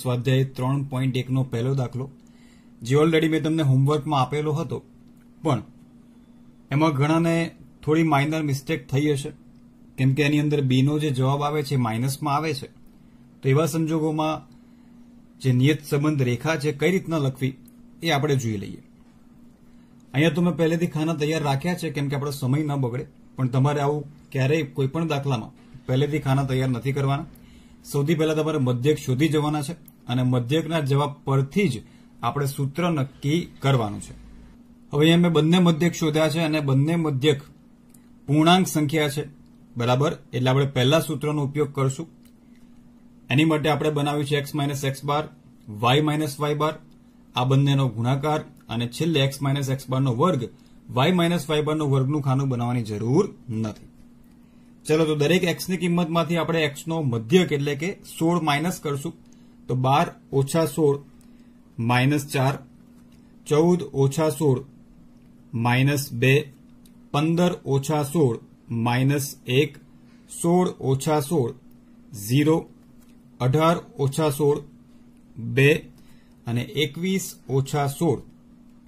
સ્વાધ્યાય ત્રણ પોઈન્ટ એકનો પહેલો દાખલો જે ઓલરેડી મેં તમને હોમવર્કમાં આપેલો હતો પણ એમાં ઘણાને થોડી માઇનર મિસ્ટેક થઈ હશે કેમ કે એની અંદર બીનો જે જવાબ આવે છે માઇનસમાં આવે છે તો એવા સંજોગોમાં જે નિયત સંબંધ રેખા છે કઈ રીતના લખવી એ આપણે જોઈ લઈએ અહીંયા તો મેં પહેલેથી ખાના તૈયાર રાખ્યા છે કેમ કે આપણો સમય ન બગડે પણ તમારે આવું ક્યારેય કોઈ પણ દાખલામાં પહેલેથી ખાના તૈયાર નથી કરવાના સૌથી પહેલા તમારે મધ્યક શોધી જવાના છે અને મધ્યકના જવાબ પરથી જ આપણે સૂત્ર નક્કી કરવાનું છે હવે અહીંયા મેં બંને મધ્યક શોધ્યા છે અને બંને મધ્યક પૂર્ણાંક સંખ્યા છે બરાબર એટલે આપણે પહેલા સૂત્રનો ઉપયોગ કરશું એની માટે આપણે બનાવ્યું છે x minus x bar y minus y bar આ બંનેનો ગુણાકાર અને છેલ્લે એક્સ માઇનસ એક્સ બારનો વર્ગ વાય માઇનસ વાય બારનો વર્ગનું ખાનું બનાવવાની જરૂર નથી ચલો તો દરેક એક્સની કિંમતમાંથી આપણે એક્સનો મધ્યક એટલે કે સોળ માઇનસ કરશું તો બાર ઓછા સોળ માઇનસ ચાર ચૌદ ઓછા સોળ માઇનસ બે પંદર ઓછા સોળ માઇનસ એક સોળ ઓછા સોળ ઝીરો અઢાર ઓછા સોળ બે અને એકવીસ ઓછા સોળ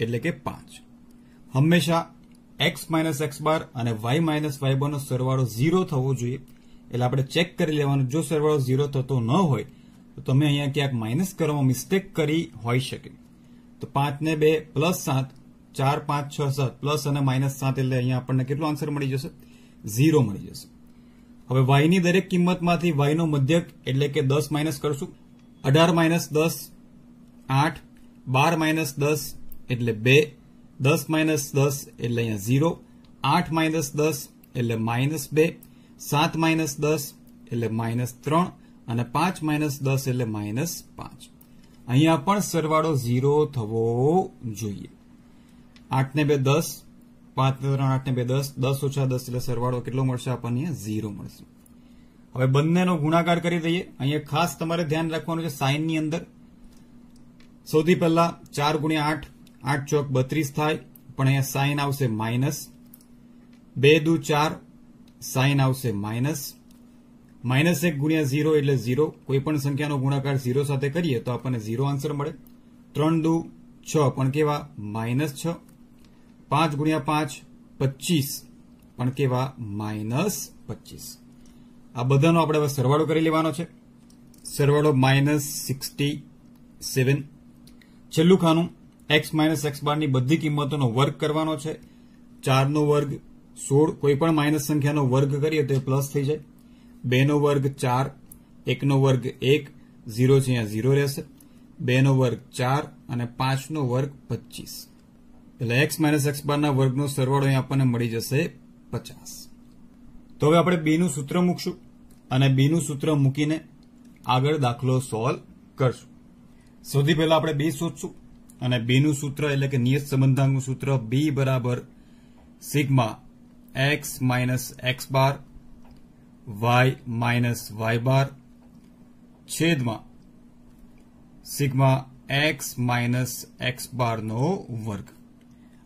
એટલે કે પાંચ હંમેશા એક્સ માઇનસ એક્સ બાર અને વાય માઇનસ વાય બારનો સરવાળો ઝીરો થવો જોઈએ એટલે આપણે ચેક કરી લેવાનું જો સરવાળો ઝીરો થતો ન હોય તો તમે અહીંયા ક્યાંક માઇનસ કરવામાં મિસ્ટેક કરી હોઈ શકે તો પાંચ ને બે પ્લસ સાત ચાર પાંચ છ સાત પ્લસ અને માઇનસ સાત એટલે અહીંયા આપણને કેટલો આન્સર મળી જશે ઝીરો મળી જશે હવે વાયની દરેક કિંમતમાંથી વાયનો મધ્યક એટલે કે દસ માઇનસ કરશું અઢાર માઇનસ દસ આઠ બાર માઇનસ દસ એટલે બે દસ માઇનસ દસ એટલે અહીંયા ઝીરો આઠ માઇનસ દસ એટલે માઇનસ બે સાત માઇનસ દસ એટલે માઇનસ ત્રણ અને પાંચ માઇનસ દસ એટલે માઇનસ પાંચ અહીંયા પણ સરવાળો ઝીરો થવો જોઈએ આઠ ને બે દસ પાંચ ને ત્રણ આઠ ને બે દસ દસ ઓછા દસ એટલે સરવાળો કેટલો મળશે આપણને ઝીરો મળશે હવે બંનેનો ગુણાકાર કરી દઈએ અહીંયા ખાસ તમારે ધ્યાન રાખવાનું છે સાઇનની અંદર સૌથી પહેલા ચાર ગુણ્યા આઠ આઠ ચોક બત્રીસ થાય પણ અહીંયા સાઇન આવશે માઇનસ બે દુ ચાર સાઇન આવશે માઇનસ માઇનસ એક ગુણ્યા ઝીરો એટલે ઝીરો કોઈ પણ સંખ્યાનો ગુણાકાર ઝીરો સાથે કરીએ તો આપણને ઝીરો આન્સર મળે ત્રણ દુ છ પણ કેવા માઇનસ છ પાંચ ગુણ્યા પાંચ પચીસ પણ કેવા માઇનસ પચીસ આ બધાનો આપણે હવે સરવાળો કરી લેવાનો છે સરવાળો માઇનસ સિક્સટી સેવન છેલ્લું ખાનું એક્સ માઇનસ એક્સ બારની બધી કિંમતોનો વર્ગ કરવાનો છે ચારનો વર્ગ સોળ કોઈપણ માઇનસ સંખ્યાનો વર્ગ કરીએ તો એ પ્લસ થઈ જાય બેનો વર્ગ ચાર એકનો વર્ગ એક ઝીરો છે અહીંયા ઝીરો રહેશે બેનો વર્ગ ચાર અને પાંચનો વર્ગ પચીસ એટલે એક્સ માઇનસ એક્સ બારના વર્ગનો સરવાળો અહીં આપણને મળી જશે પચાસ તો હવે આપણે બીનું સૂત્ર મૂકશું અને બીનું સૂત્ર મૂકીને આગળ દાખલો સોલ્વ કરશું સૌથી પહેલા આપણે બી શોધશું અને બીનું સૂત્ર એટલે કે નિયત સંબંધાંકનું સૂત્ર બી બરાબર sigma x minus x bar y minus y bar છેદમાં સિગ્મા એક્સ માઇનસ એક્સ બારનો વર્ગ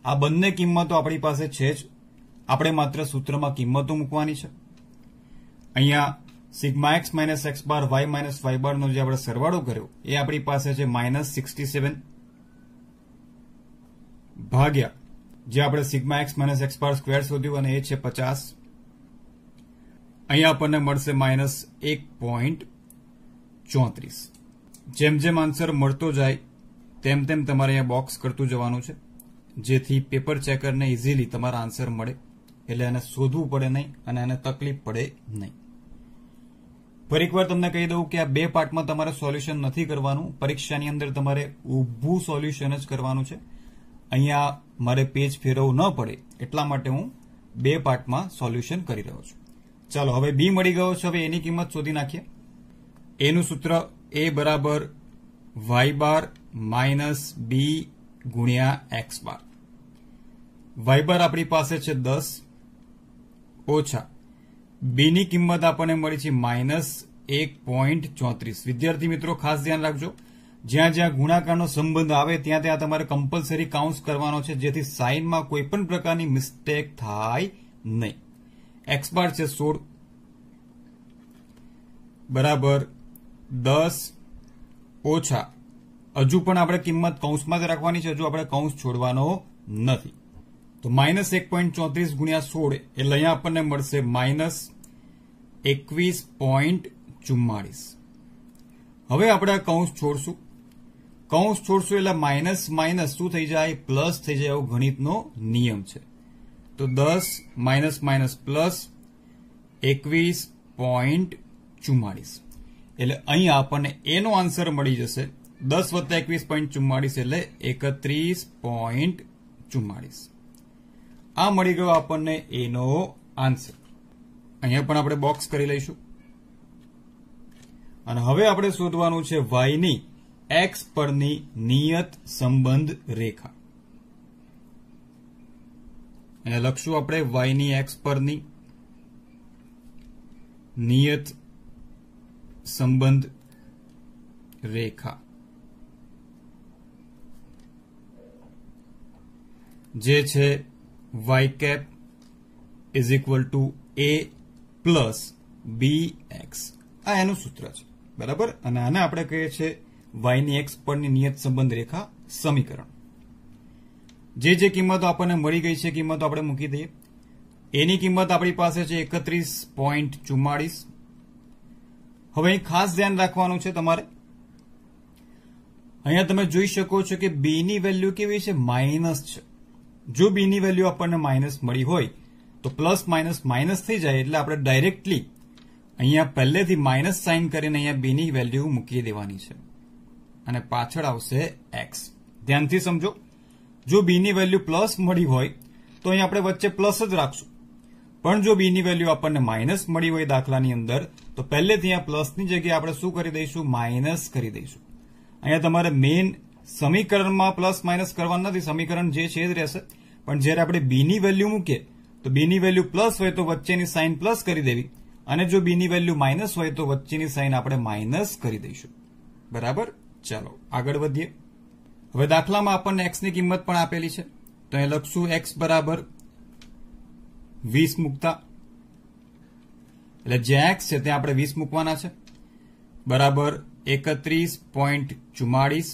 આ બંને કિંમતો આપણી પાસે છે જ આપણે માત્ર સૂત્રમાં કિંમતો મૂકવાની છે અહીંયા sigma x minus x bar y minus y બારનો જે આપણે સરવાળો કર્યો એ આપણી પાસે છે માઇનસ સિક્સટી સેવન ભાગ્યા જે આપણે sigma x minus x bar square શોધ્યું અને એ છે પચાસ અહીંયા આપણને મળશે માઇનસ એક પોઈન્ટ ચોત્રીસ જેમ જેમ આન્સર મળતો જાય તેમ તેમ તમારે અહીંયા બોક્સ કરતું જવાનું છે જેથી પેપર ચેકરને ઇઝીલી તમારા આન્સર મળે એટલે એને શોધવું પડે નહીં અને એને તકલીફ પડે નહીં ફરી એકવાર તમને કહી દઉં કે આ બે પાર્ટમાં તમારે સોલ્યુશન નથી કરવાનું પરીક્ષાની અંદર તમારે ઊભું સોલ્યુશન જ કરવાનું છે અહીંયા મારે પેજ ફેરવવું ન પડે એટલા માટે હું બે પાર્ટમાં સોલ્યુશન કરી રહ્યો છું ચાલો હવે બી મળી ગયો છે હવે એની કિંમત શોધી નાખીએ એનું સૂત્ર એ બરાબર વાય બાર માઇનસ બી ગુણ્યા એક્સ બાર વાય બાર આપણી પાસે છે દસ ઓછા બીની કિંમત આપણને મળી છે માઇનસ એક પોઈન્ટ ચોત્રીસ વિદ્યાર્થી મિત્રો ખાસ ધ્યાન રાખજો જ્યાં જ્યાં ગુણાકારનો સંબંધ આવે ત્યાં ત્યાં તમારે કમ્પલસરી કાઉન્ટ કરવાનો છે જેથી સાઇનમાં કોઈ પણ પ્રકારની મિસ્ટેક થાય નહીં એક્સપાયર છે સોળ બરાબર દસ ઓછા હજુ પણ આપણે કિંમત કૌંસમાં જ રાખવાની છે હજુ આપણે કૌંસ છોડવાનો નથી તો માઇનસ એક પોઈન્ટ ચોત્રીસ ગુણ્યા સોળ એટલે અહીંયા આપણને મળશે માઇનસ એકવીસ પોઈન્ટ ચુમ્માળીસ હવે આપણે આ કૌંસ છોડશું કૌંસ છોડશો એટલે માઇનસ માઇનસ શું થઈ જાય પ્લસ થઈ જાય એવો ગણિતનો નિયમ છે તો દસ માઇનસ માઇનસ પ્લસ એકવીસ પોઈન્ટ ચુમ્માળીસ એટલે અહીં આપણને એનો આન્સર મળી જશે દસ વત્તા એકવીસ પોઈન્ટ ચુમ્માળીસ એટલે એકત્રીસ પોઈન્ટ ચુમ્માળીસ આ મળી ગયો આપણને એનો આન્સર અહીંયા પણ આપણે બોક્સ કરી લઈશું અને હવે આપણે શોધવાનું છે વાયની એક્સ પરની નિયત સંબંધ રેખા અહીંયા લખશું આપણે વાયની એક્સ પરની નિયત સંબંધ રેખા જે છે y cap is equal to a plus b x આ એનું સૂત્ર છે બરાબર અને આને આપણે કહીએ છીએ વાયની એક્સ પરની નિયત સંબંધ રેખા સમીકરણ જે જે કિંમતો આપણને મળી ગઈ છે કિંમતો આપણે મૂકી દઈએ એની કિંમત આપણી પાસે છે એકત્રીસ પોઈન્ટ ચુમ્માળીસ હવે અહીં ખાસ ધ્યાન રાખવાનું છે તમારે અહીંયા તમે જોઈ શકો છો કે બીની વેલ્યુ કેવી છે માઇનસ છે જો બીની વેલ્યુ આપણને માઇનસ મળી હોય તો પ્લસ માઇનસ માઇનસ થઈ જાય એટલે આપણે ડાયરેક્ટલી અહીંયા પહેલેથી માઇનસ સાઇન કરીને અહીંયા બીની વેલ્યુ મૂકી દેવાની છે અને પાછળ આવશે એક્સ ધ્યાનથી સમજો જો બીની વેલ્યુ પ્લસ મળી હોય તો અહીં આપણે વચ્ચે પ્લસ જ રાખશું પણ જો બીની વેલ્યુ આપણને માઇનસ મળી હોય દાખલાની અંદર તો પહેલેથી અહીંયા પ્લસની જગ્યાએ આપણે શું કરી દઈશું માઇનસ કરી દઈશું અહીંયા તમારે મેઇન સમીકરણમાં પ્લસ માઇનસ કરવાનું નથી સમીકરણ જે છે જ રહેશે પણ જ્યારે આપણે બીની વેલ્યુ મૂકીએ તો બીની વેલ્યુ પ્લસ હોય તો વચ્ચેની સાઇન પ્લસ કરી દેવી અને જો બીની વેલ્યુ માઇનસ હોય તો વચ્ચેની સાઇન આપણે માઇનસ કરી દઈશું બરાબર ચાલો આગળ વધીએ હવે દાખલામાં આપણને એક્સની કિંમત પણ આપેલી છે તો અહીં લખશું એક્સ બરાબર વીસ મૂકતા એટલે જે એક્સ છે ત્યાં આપણે વીસ મૂકવાના છે બરાબર એકત્રીસ પોઈન્ટ ચુમ્માળીસ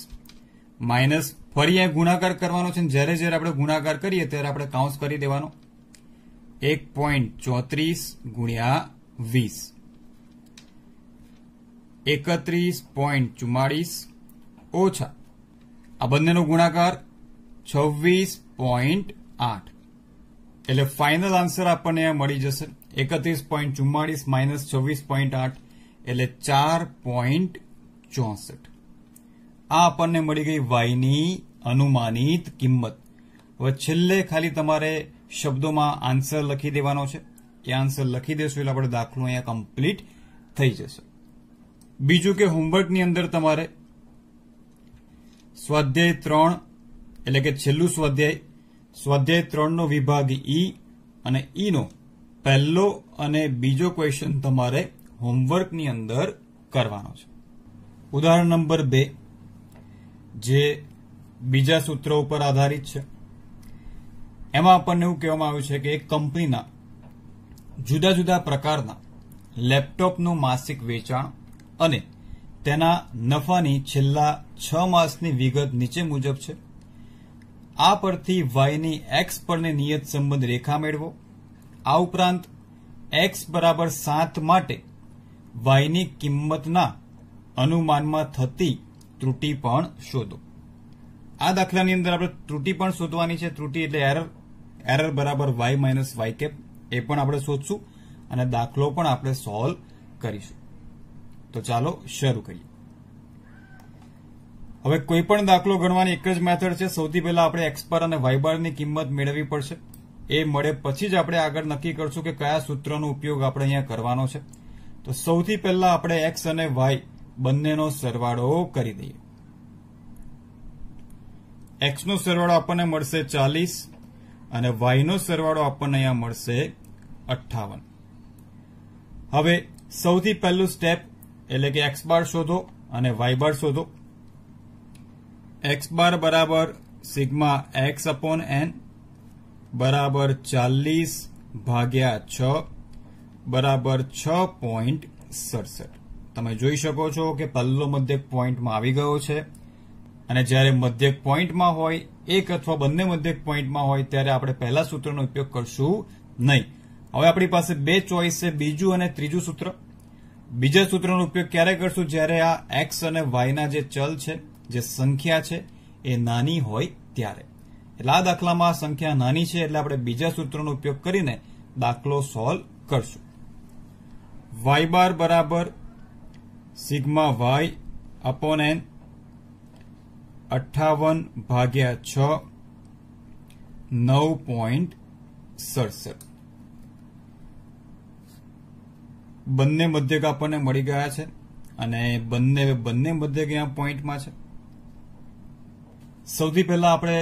માઇનસ ફરી અહીં ગુણાકાર કરવાનો છે જ્યારે જ્યારે આપણે ગુણાકાર કરીએ ત્યારે આપણે કાઉન્સ કરી દેવાનો એક પોઈન્ટ ચોત્રીસ ગુણ્યા વીસ એકત્રીસ પોઈન્ટ ચુમ્માળીસ ઓછા આ બંનેનો ગુણાકાર છવ્વીસ પોઈન્ટ આઠ એટલે ફાઇનલ આન્સર આપણને મળી જશે એકત્રીસ પોઈન્ટ ચુમ્માળીસ માઇનસ છવ્વીસ પોઈન્ટ આઠ એટલે ચાર પોઈન્ટ ચોસઠ આ આપણને મળી ગઈ વાયની અનુમાનિત કિંમત હવે છેલ્લે ખાલી તમારે શબ્દોમાં આન્સર લખી દેવાનો છે એ આન્સર લખી દેશું એટલે આપણે દાખલો અહીંયા કમ્પ્લીટ થઈ જશે બીજું કે હોમવર્કની અંદર તમારે સ્વાધ્યાય ત્રણ એટલે કે છેલ્લું સ્વાધ્યાય સ્વાધ્યાય ત્રણનો વિભાગ ઈ અને ઈનો પહેલો અને બીજો ક્વેશ્ચન તમારે હોમવર્કની અંદર કરવાનો છે ઉદાહરણ નંબર બે જે બીજા સૂત્રો ઉપર આધારિત છે એમાં આપણને એવું કહેવામાં આવ્યું છે કે એક કંપનીના જુદા જુદા પ્રકારના લેપટોપનું માસિક વેચાણ અને તેના નફાની છેલ્લા છ માસની વિગત નીચે મુજબ છે આ પરથી વાયની એક્સ પરને નિયત સંબંધ રેખા મેળવો આ ઉપરાંત એક્સ બરાબર સાત માટે વાયની કિંમતના અનુમાનમાં થતી ત્રુટિ પણ શોધો આ દાખલાની અંદર આપણે ત્રુટિ પણ શોધવાની છે ત્રુટિ એટલે એરર એરર બરાબર વાય માઇનસ વાય કેપ એ પણ આપણે શોધશું અને દાખલો પણ આપણે સોલ્વ કરીશું તો ચાલો શરૂ કરીએ હવે કોઈ દાખલો ગણવાની એક જ મેથડ છે સૌથી પહેલા આપણે એક્સપાર અને વાઇબારની કિંમત મેળવવી પડશે એ મળે પછી જ આપણે આગળ નક્કી કરશું કે કયા સૂત્રનો ઉપયોગ આપણે અહીંયા કરવાનો છે તો સૌથી પહેલા આપણે એક્સ અને વાય બંનેનો સરવાળો કરી દઈએ એક્સનો સરવાળો આપણને મળશે ચાલીસ અને વાયનો સરવાળો આપણને અહીંયા મળશે અઠ્ઠાવન હવે સૌથી પહેલું સ્ટેપ એટલે કે એક્સ બાર શોધો અને વાય બાર શોધો એક્સ બાર બરાબર સિગ્મા એક્સ અપોન એન બરાબર ચાલીસ ભાગ્યા છ બરાબર છ પોઈન્ટ સડસઠ તમે જોઈ શકો છો કે પલ્લો મધ્યક પોઈન્ટમાં આવી ગયો છે અને જ્યારે મધ્યક પોઈન્ટમાં હોય એક અથવા બંને મધ્યક પોઈન્ટમાં હોય ત્યારે આપણે પહેલા સૂત્રનો ઉપયોગ કરશું નહીં હવે આપણી પાસે બે ચોઈસ છે બીજું અને ત્રીજું સૂત્ર બીજા સૂત્રનો ઉપયોગ ક્યારે કરશું જ્યારે આ એક્સ અને વાયના જે ચલ છે જે સંખ્યા છે એ નાની હોય ત્યારે એટલે આ દાખલામાં સંખ્યા નાની છે એટલે આપણે બીજા સૂત્રનો ઉપયોગ કરીને દાખલો સોલ્વ કરશું વાય બાર બરાબર સિગ્મા વાય અપોન એન અઠાવન ભાગ્યા છ નવ પોઈન્ટ સડસઠ બંને મધ્યક આપણને મળી ગયા છે અને બંને બંને મધ્યક અહીંયા પોઈન્ટમાં છે સૌથી પહેલા આપણે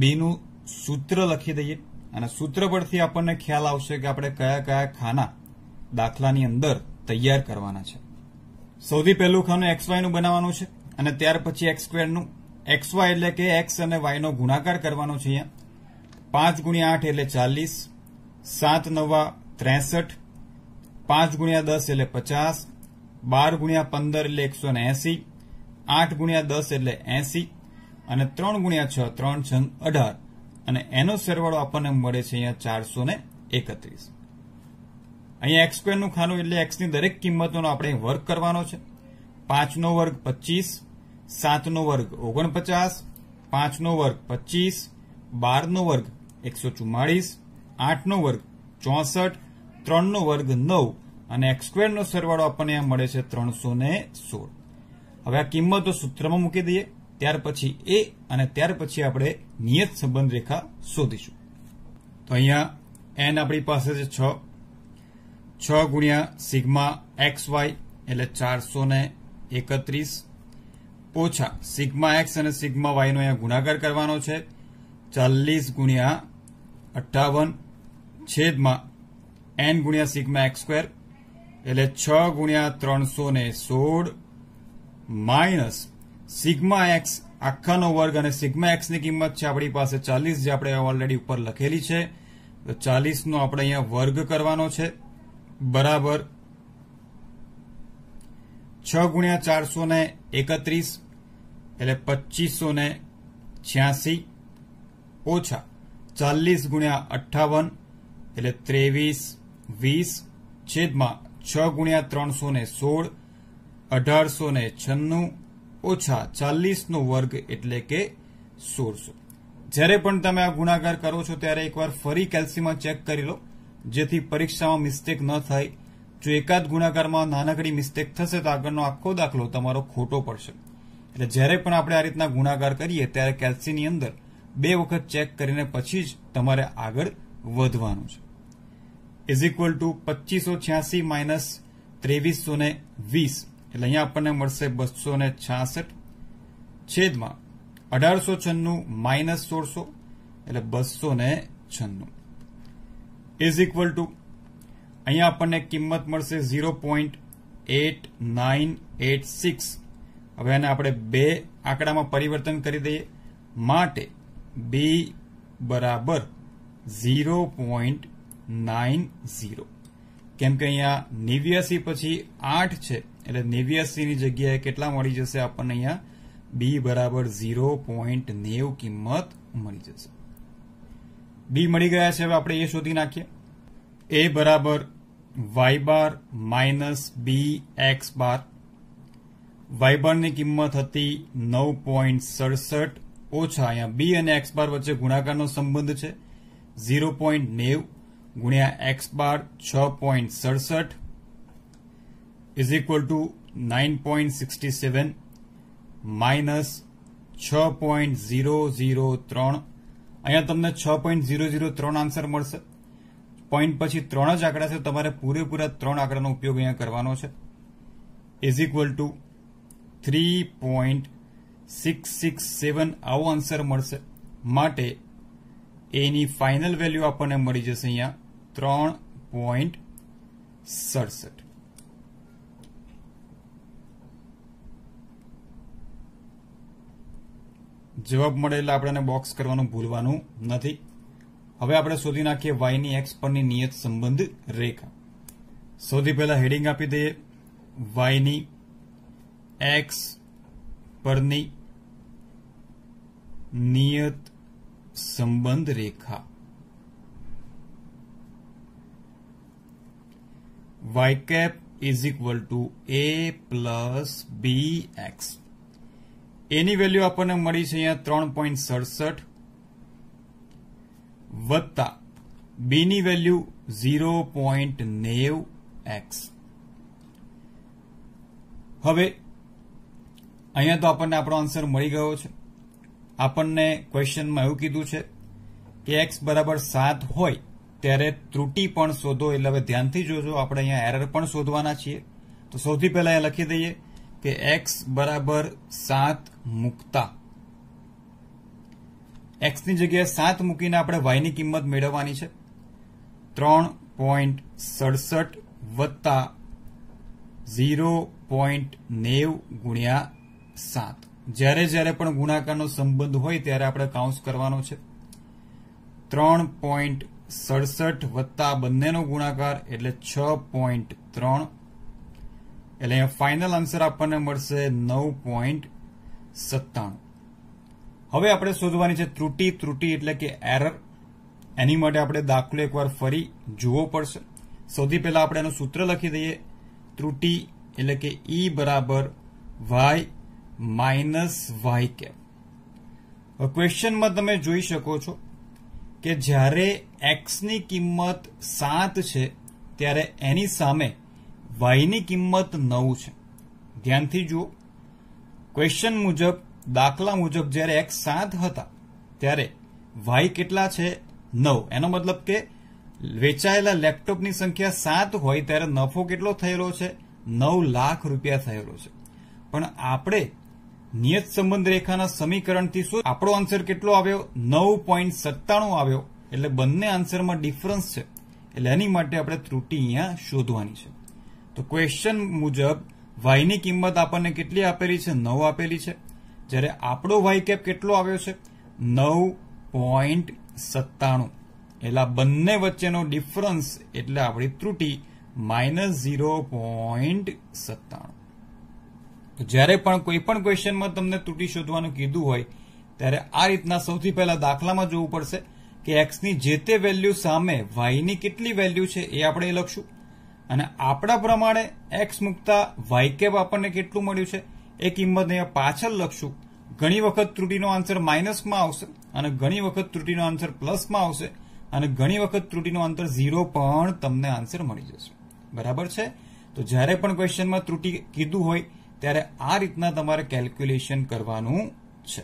બેનું સૂત્ર લખી દઈએ અને સૂત્ર પરથી આપણને ખ્યાલ આવશે કે આપણે કયા કયા ખાના દાખલાની અંદર તૈયાર કરવાના છે સૌથી પહેલું ખાનું એક્સ વાયનું બનાવવાનું છે અને ત્યાર પછી એક્સ સ્ક્વેરનું એક્સ વાય એટલે કે એક્સ અને વાયનો ગુણાકાર કરવાનો છે અહીંયા પાંચ ગુણ્યા આઠ એટલે ચાલીસ સાત નવા ત્રેસઠ પાંચ ગુણ્યા દસ એટલે પચાસ બાર ગુણ્યા પંદર એટલે એકસો ને એસી આઠ ગુણ્યા દસ એટલે એસી અને ત્રણ ગુણ્યા છ ત્રણ છંગ અઢાર અને એનો સરવાળો આપણને મળે છે અહીંયા ચારસો ને એકત્રીસ અહીંયા એક્સ સ્ક્વેરનું ખાનું એટલે એક્સની દરેક કિંમતોનો આપણે વર્ગ કરવાનો છે પાંચનો વર્ગ પચીસ સાતનો વર્ગ ઓગણપચાસ પાંચનો વર્ગ પચીસ બારનો વર્ગ એકસો ચુમ્માળીસ આઠનો વર્ગ ચોસઠ ત્રણનો વર્ગ નવ અને એક્સક્વેરનો સરવાળો આપણને આ મળે છે ત્રણસો ને સોળ હવે આ કિંમતો સૂત્રમાં મૂકી દઈએ ત્યાર પછી એ અને ત્યાર પછી આપણે નિયત સંબંધ રેખા શોધીશું તો અહીંયા એન આપણી પાસે છે છ છ ગુણ્યા સિગ્મા એક્સ વાય એટલે ચારસો એકત્રીસ ઓછા સિગ્મા એક્સ અને સિગ્મા વાયનો અહીંયા ગુણાકાર કરવાનો છે ચાલીસ ગુણ્યા અઠ્ઠાવન છેદમાં એન ગુણ્યા સિગ્મા એક્સ સ્ક્વેર એટલે છ ગુણ્યા ત્રણસો ને સોળ માઇનસ સિગ્મા એક્સ આખાનો વર્ગ અને સિગ્મા એક્સની કિંમત છે આપણી પાસે ચાલીસ જે આપણે ઓલરેડી ઉપર લખેલી છે તો ચાલીસનો આપણે અહીંયા વર્ગ કરવાનો છે બરાબર છ ગુણ્યા ચારસો ને એકત્રીસ એટલે પચીસો ને છ્યાસી ઓછા ચાલીસ ગુણ્યા અઠ્ઠાવન એટલે ત્રેવીસ વીસ છેદમાં છ ગુણ્યા ત્રણસો ને સોળ અઢારસો ને છન્નું ઓછા ચાલીસનો વર્ગ એટલે કે સોળસો જ્યારે પણ તમે આ ગુણાકાર કરો છો ત્યારે એકવાર ફરી કેલ્સીમાં ચેક કરી લો જેથી પરીક્ષામાં મિસ્ટેક ન થાય જો એકાદ ગુણાકારમાં નાનકડી મિસ્ટેક થશે તો આગળનો આખો દાખલો તમારો ખોટો પડશે એટલે જ્યારે પણ આપણે આ રીતના ગુણાકાર કરીએ ત્યારે કેલ્સીની અંદર બે વખત ચેક કરીને પછી જ તમારે આગળ વધવાનું છે ઇઝ ઇક્વલ ટુ પચીસો છ્યાસી માઇનસ ત્રેવીસો વીસ એટલે અહીંયા આપણને મળશે બસો ને છાસઠ છેદમાં અઢારસો છન્નું માઇનસ સોળસો એટલે બસો ને છન્નું ઇઝ ટુ અહીંયા આપણને કિંમત મળશે zero point eight nine eight six હવે એને આપણે બે આંકડામાં પરિવર્તન કરી દઈએ માટે બી બરાબર ઝીરો પોઈન્ટ નાઇન ઝીરો કેમ કે અહીંયા નેવ્યાસી પછી આઠ છે એટલે નેવ્યાસીની જગ્યાએ કેટલા મળી જશે આપણને અહીંયા બી બરાબર ઝીરો પોઈન્ટ નેવ કિંમત મળી જશે બી મળી ગયા છે હવે આપણે એ શોધી નાખીએ એ બરાબર y bar minus b x bar વાયબારની કિંમત હતી નવ પોઈન્ટ સડસઠ ઓછા અહીંયા બી અને એક્સ બાર વચ્ચે ગુણાકારનો સંબંધ છે ઝીરો પોઈન્ટ નેવ ગુણ્યા એક્સ બાર છ પોઈન્ટ સડસઠ is equal to nine point sixty seven minus છ પોઈન્ટ ઝીરો ઝીરો ત્રણ અહીંયા તમને છ પોઈન્ટ ઝીરો ઝીરો ત્રણ આન્સર મળશે પોઈન્ટ પછી ત્રણ જ આંકડા છે તમારે પૂરેપૂરા ત્રણ આંકડાનો ઉપયોગ અહીંયા કરવાનો છે is equal to three point six six seven આવો આન્સર મળશે માટે એની ફાઇનલ વેલ્યુ આપણને મળી જશે અહીંયા ત્રણ પોઈન્ટ સડસઠ જવાબ મળેલા આપણે બોક્સ કરવાનું ભૂલવાનું નથી હવે આપણે શોધી નાખીએ વાયની એક્સ પરની નિયત સંબંધ રેખા સૌથી પહેલા હેડિંગ આપી દઈએ વાયની એક્સ પરની નિયત સંબંધ રેખા y cap is equal to a plus b x એની વેલ્યુ આપણને મળી છે અહીંયા ત્રણ પોઈન્ટ સડસઠ વત્તા બીની વેલ્યુ ઝીરો પોઈન્ટ નેવ એક્સ હવે અહીંયા તો આપણને આપણો આન્સર મળી ગયો છે આપણને ક્વેશ્ચનમાં એવું કીધું છે કે એક્સ બરાબર સાત હોય ત્યારે ત્રુટી પણ શોધો એટલે હવે ધ્યાનથી જોજો આપણે અહીંયા એરર પણ શોધવાના છીએ તો સૌથી પહેલા એ લખી દઈએ કે એક્સ બરાબર સાત મૂકતા એક્સની જગ્યાએ સાત મૂકીને આપણે વાયની કિંમત મેળવવાની છે ત્રણ પોઈન્ટ સડસઠ વત્તા ઝીરો પોઈન્ટ નેવ ગુણ્યા સાત જ્યારે જ્યારે પણ ગુણાકારનો સંબંધ હોય ત્યારે આપણે કાઉન્સ કરવાનો છે ત્રણ પોઈન્ટ સડસઠ વત્તા બંનેનો ગુણાકાર એટલે છ પોઈન્ટ ત્રણ એટલે અહીંયા ફાઇનલ આન્સર આપણને મળશે નવ પોઈન્ટ સત્તાણું હવે આપણે શોધવાની છે ત્રુટી ત્રુટી એટલે કે એરર એની માટે આપણે દાખલો એકવાર ફરી જોવો પડશે સૌથી પહેલા આપણે એનું સૂત્ર લખી દઈએ ત્રુટી એટલે કે ઈ e બરાબર વાય માઇનસ વાય કેપ ક્વેશ્ચનમાં તમે જોઈ શકો છો કે જ્યારે એક્સની કિંમત સાત છે ત્યારે એની સામે વાયની કિંમત નવ છે ધ્યાનથી જુઓ ક્વેશ્ચન મુજબ દાખલા મુજબ જ્યારે એક્સ સાત હતા ત્યારે વાય કેટલા છે નવ એનો મતલબ કે વેચાયેલા લેપટોપની સંખ્યા સાત હોય ત્યારે નફો કેટલો થયેલો છે નવ લાખ રૂપિયા થયેલો છે પણ આપણે નિયત સંબંધ રેખાના સમીકરણથી શું આપણો આન્સર કેટલો આવ્યો નવ પોઈન્ટ સત્તાણું આવ્યો એટલે બંને આન્સરમાં ડિફરન્સ છે એટલે એની માટે આપણે ત્રુટિ અહીંયા શોધવાની છે તો ક્વેશ્ચન મુજબ વાયની કિંમત આપણને કેટલી આપેલી છે નવ આપેલી છે જ્યારે આપણો વાય કેપ કેટલો આવ્યો છે નવ પોઈન્ટ સત્તાણું એટલે બંને વચ્ચેનો ડિફરન્સ એટલે આપણી ત્રુટિ માઇનસ ઝીરો પોઈન્ટ સત્તાણું જ્યારે પણ કોઈ પણ ક્વેશ્ચનમાં તમને ત્રુટિ શોધવાનું કીધું હોય ત્યારે આ રીતના સૌથી પહેલા દાખલામાં જોવું પડશે કે એક્સની જે તે વેલ્યુ સામે વાયની કેટલી વેલ્યુ છે એ આપણે લખશું અને આપણા પ્રમાણે એક્સ મૂકતા વાય કેપ આપણને કેટલું મળ્યું છે એ કિંમત અહીંયા પાછળ લખશું ઘણી વખત ત્રુટીનો આન્સર માઇનસમાં આવશે અને ઘણી વખત ત્રુટીનો આન્સર પ્લસમાં આવશે અને ઘણી વખત ત્રુટીનો આન્સર ઝીરો પણ તમને આન્સર મળી જશે બરાબર છે તો જ્યારે પણ ક્વેશ્ચનમાં ત્રુટી કીધું હોય ત્યારે આ રીતના તમારે કેલ્ક્યુલેશન કરવાનું છે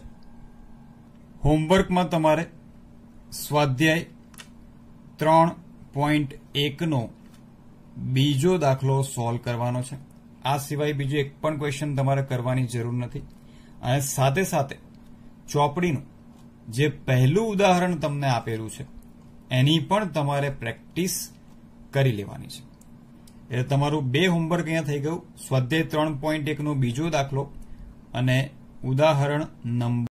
હોમવર્કમાં તમારે સ્વાધ્યાય ત્રણ પોઈન્ટ એકનો બીજો દાખલો સોલ્વ કરવાનો છે આ સિવાય બીજો એક પણ ક્વેશ્ચન તમારે કરવાની જરૂર નથી અને સાથે સાથે ચોપડીનું જે પહેલું ઉદાહરણ તમને આપેલું છે એની પણ તમારે પ્રેક્ટિસ કરી લેવાની છે એટલે તમારું બે હોમવર્ક અહીંયા થઈ ગયું સ્વાધ્યાય ત્રણ પોઈન્ટ એકનો બીજો દાખલો અને ઉદાહરણ નંબર